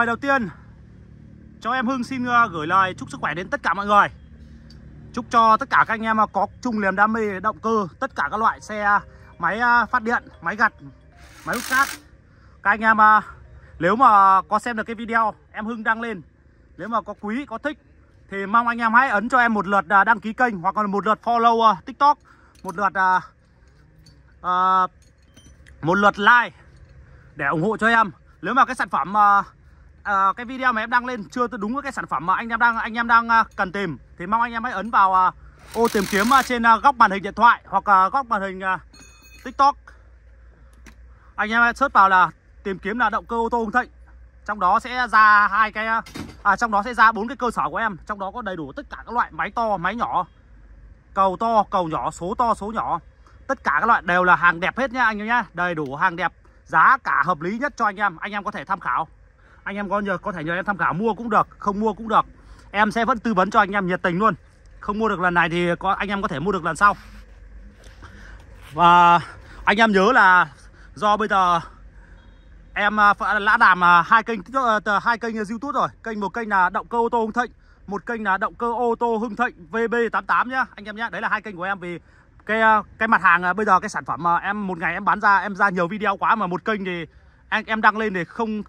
lời đầu tiên cho em Hưng xin ờ, gửi lời chúc sức khỏe đến tất cả mọi người Chúc cho tất cả các anh em ờ, có chung niềm đam mê động cơ Tất cả các loại xe máy ờ, phát điện, máy gặt, máy hút cát Các anh em nếu mà có xem được cái video em Hưng đăng lên Nếu mà có quý, có thích Thì mong anh em hãy ấn cho em một lượt đăng ký kênh Hoặc là một lượt follow tiktok Một lượt uh, uh, Một lượt like Để ủng hộ cho em Nếu mà cái sản phẩm uh, à, cái video mà em đang lên chưa đúng với cái sản phẩm mà anh em đang anh em đang ờ, cần tìm thì mong anh em hãy ấn vào à, ô tìm kiếm trên góc màn hình điện thoại hoặc à, góc màn hình à, tiktok anh em search vào là tìm kiếm là động cơ ô tô Hùng Thịnh trong đó sẽ ra hai cái à trong đó sẽ ra bốn cái cơ sở của em trong đó có đầy đủ tất cả các loại máy to máy nhỏ cầu to cầu nhỏ số to số nhỏ tất cả các loại đều là hàng đẹp hết nha anh em nhá đầy đủ hàng đẹp giá cả hợp lý nhất cho anh em anh em có thể tham khảo anh em có nhờ có thể nhờ em tham khảo mua cũng được không mua cũng được em sẽ vẫn tư vấn cho anh em nhiệt tình luôn không mua được lần này thì có anh em có thể mua được lần sau và anh em nhớ là do bây giờ em đã à, à, làm à, hai kênh ờ, hai kênh YouTube rồi kênh một kênh là động cơ ô tô Hưng Thịnh một kênh là động cơ ô tô Hưng Thịnh VB88 nhá anh em nhá đấy là hai kênh của em vì cái cái mặt hàng bây giờ cái sản phẩm mà em một ngày em bán ra em ra nhiều video quá mà một kênh thì em em đăng lên thì không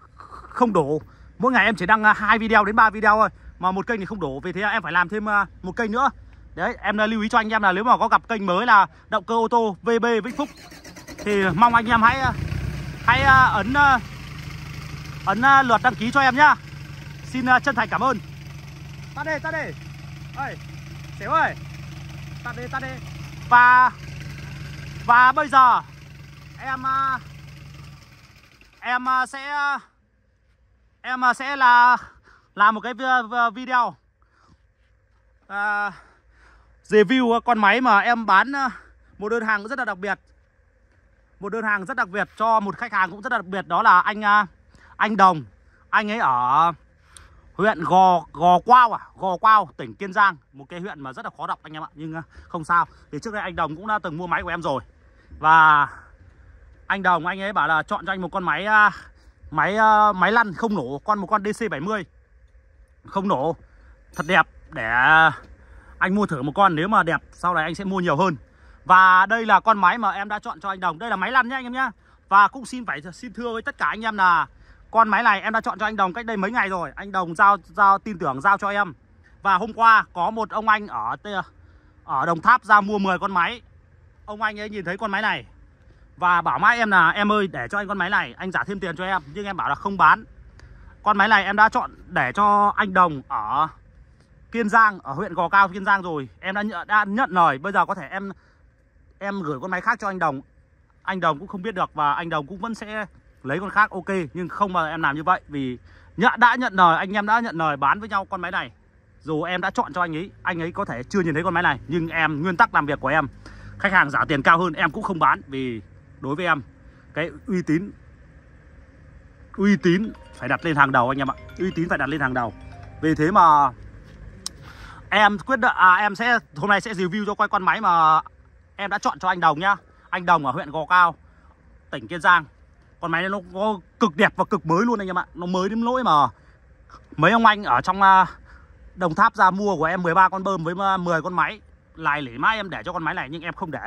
không đổ mỗi ngày em chỉ đăng à, hai video đến 3 video thôi mà một kênh thì không đổ vì thế em phải làm thêm à, một kênh nữa đấy em à, lưu ý cho anh em là nếu mà có gặp kênh mới là động cơ ô tô VB Vĩnh Phúc thì mong anh em hãy hãy ấn ấn lượt đăng ký cho em nhá xin chân thành cảm ơn tắt đi tắt đi ơi xéo ơi tắt đi tắt đi và và bây giờ em em sẽ em à, sẽ là làm một cái video à, review à, con máy mà em bán à, một đơn hàng rất là đặc biệt một đơn hàng rất đặc biệt cho một khách hàng cũng rất đặc biệt đó là anh anh Đồng anh ấy ở huyện Gò Gò Quao à Gò Quao tỉnh Kiên Giang một cái huyện mà rất là khó đọc anh em ạ nhưng không sao thì trước đây anh Đồng cũng đã từng mua máy của em rồi và anh Đồng anh ấy bảo là chọn cho anh một con máy Máy uh, máy lăn không nổ, con một con DC70 không nổ. Thật đẹp để anh mua thử một con nếu mà đẹp sau này anh sẽ mua nhiều hơn. Và đây là con máy mà em đã chọn cho anh Đồng. Đây là máy lăn nhá anh em nhá. Và cũng xin phải xin thưa với tất cả anh em là con máy này em đã chọn cho anh Đồng cách đây mấy ngày rồi. Anh Đồng giao giao tin tưởng giao cho em. Và hôm qua có một ông anh ở ờ, ở Đồng Tháp ra mua 10 con máy. Ông anh ấy nhìn thấy con máy này và bảo mãi em là em ơi để cho anh con máy này anh trả thêm tiền cho em Nhưng em bảo là không bán Con máy này em đã chọn để cho anh Đồng ở Kiên Giang Ở huyện Gò Cao Kiên Giang rồi Em đã, nhận, đã nhận lời Bây giờ có thể em em gửi con máy khác cho anh Đồng Anh Đồng cũng không biết được Và anh Đồng cũng vẫn sẽ lấy con khác ok Nhưng không mà em làm như vậy Vì nhận, đã nhận lời anh em đã nhận lời bán với nhau con máy này dù em đã chọn cho anh ấy Anh ấy có thể chưa nhìn thấy con máy này Nhưng em, nguyên tắc làm việc của em Khách hàng giả tiền cao hơn em cũng không bán Vì đối với em cái uy tín uy tín phải đặt lên hàng đầu anh em ạ uy tín phải đặt lên hàng đầu vì thế mà em quyết định à, em sẽ hôm nay sẽ review cho quay con máy mà em đã chọn cho anh Đồng nhá anh Đồng ở huyện Gò Cao tỉnh Kiên Giang con máy này nó có cực đẹp và cực mới luôn anh em ạ nó mới đến lỗi mà mấy ông anh ở trong à, Đồng Tháp ra mua của em 13 con bơm với 10 à, con máy lại lỉ mãi em để cho con máy này nhưng em không để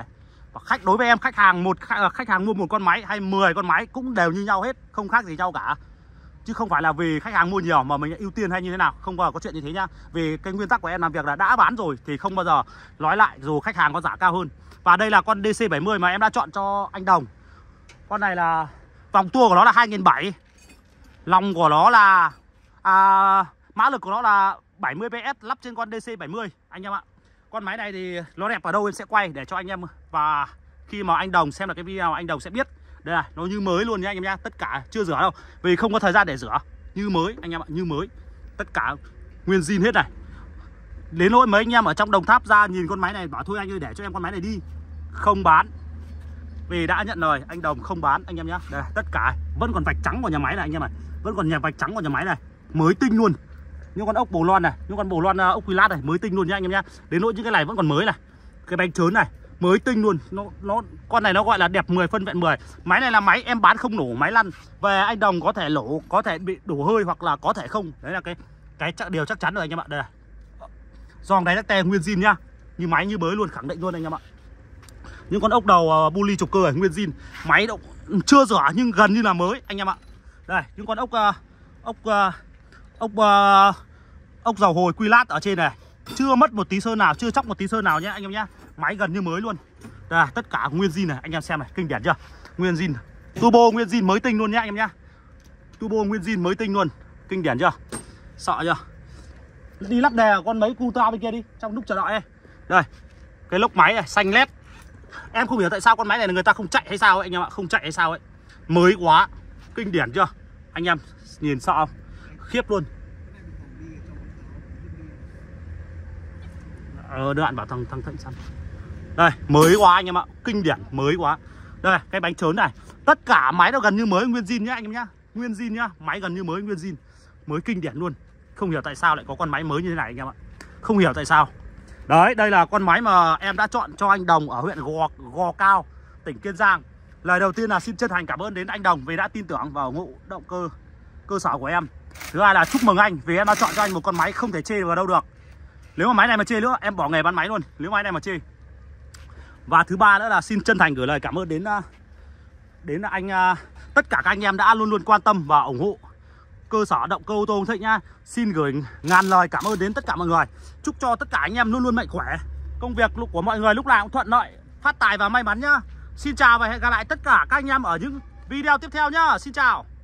và khách đối với em khách hàng một khách, ờ, hàng mua một con máy hay 10 con máy cũng đều như nhau hết không khác gì nhau cả chứ không phải là vì khách hàng mua nhiều mà mình ưu tiên hay như thế nào không bao giờ có chuyện như thế nhá vì cái nguyên tắc của em làm việc là đã bán rồi thì không bao giờ nói lại dù khách hàng có giá cao hơn và đây là con DC 70 mà em đã chọn cho anh Đồng con này là vòng tua của nó là 2007 lòng của nó là à, mã lực của nó là 70 PS lắp trên con DC 70 anh em ạ con máy này thì nó đẹp ở đâu em sẽ quay để cho anh em Và khi mà anh Đồng xem được cái video anh Đồng sẽ biết Đây là nó như mới luôn nha anh em nha Tất cả chưa rửa đâu Vì không có thời gian để rửa Như mới anh em ạ như mới Tất cả nguyên zin hết này Đến nỗi mấy anh em ở trong Đồng Tháp ra nhìn con máy này Bảo thôi anh ơi để cho em con máy này đi Không bán vì đã nhận lời anh Đồng không bán anh em nhé Đây tất cả vẫn còn vạch trắng của nhà máy này anh em ạ Vẫn còn nhà vạch trắng của nhà máy này Mới tinh luôn những con ốc bồ loan này những con bồ lon ờ, ốc quý lát này mới tinh luôn nhá anh em nhá đến nỗi những cái này vẫn còn mới này cái bánh trớn này mới tinh luôn nó nó con này nó gọi là đẹp 10 phân vẹn 10 máy này là máy em bán không nổ máy lăn về anh đồng có thể lỗ có thể bị đổ hơi hoặc là có thể không đấy là cái cái điều chắc chắn rồi anh em ạ đây là giòn đáy tè nguyên zin nhá như máy như mới luôn khẳng định luôn anh em ạ những con ốc đầu uh, ờ, buli trục cơ này nguyên zin máy động chưa rửa nhưng gần như là mới anh em ạ đây những con ốc uh, ốc uh, ốc uh, ốc dầu hồi quy lát ở trên này chưa mất một tí sơn nào chưa chóc một tí sơn nào nhé anh em nhé máy gần như mới luôn đây tất cả nguyên zin này anh em xem này kinh điển chưa nguyên zin turbo nguyên zin mới tinh luôn nhé anh em nhé turbo nguyên zin mới tinh luôn kinh điển chưa sợ chưa đi lắp đè con mấy cu bên kia đi trong lúc chờ đợi ấy. đây cái lốc máy này xanh lét em không hiểu tại sao con máy này người ta không chạy hay sao ấy, anh em ạ không chạy hay sao ấy mới quá kinh điển chưa anh em nhìn sợ không khiếp luôn ờ, đoạn bảo thằng thằng thịnh săn đây mới quá anh em ạ kinh điển mới quá đây cái bánh trớn này tất cả máy nó gần như mới nguyên zin nhá anh em nhá nguyên zin nhá máy gần như mới nguyên zin mới kinh điển luôn không hiểu tại sao lại có con máy mới như thế này anh em ạ không hiểu tại sao đấy đây là con máy mà em đã chọn cho anh đồng ở huyện gò gò cao tỉnh kiên giang lời đầu tiên là xin chân thành cảm ơn đến anh đồng vì đã tin tưởng vào ngụ động cơ cơ sở của em thứ hai là chúc mừng anh vì em đã chọn cho anh một con máy không thể chê vào đâu được nếu mà máy này mà chê nữa em bỏ nghề bán máy luôn Nếu máy này mà chê Và thứ ba nữa là xin chân thành gửi lời cảm ơn đến à, Đến anh à, Tất cả các anh em đã luôn luôn quan tâm và ủng hộ cơ sở động cơ ô tô Hồng Thịnh nhá. Xin gửi ngàn lời cảm ơn đến tất cả mọi người. Chúc cho tất cả anh em luôn luôn mạnh khỏe. Công việc của mọi người lúc nào cũng thuận lợi, phát tài và may mắn nhá. Xin chào và hẹn gặp lại tất cả các anh em ở những video tiếp theo nhá. Xin chào.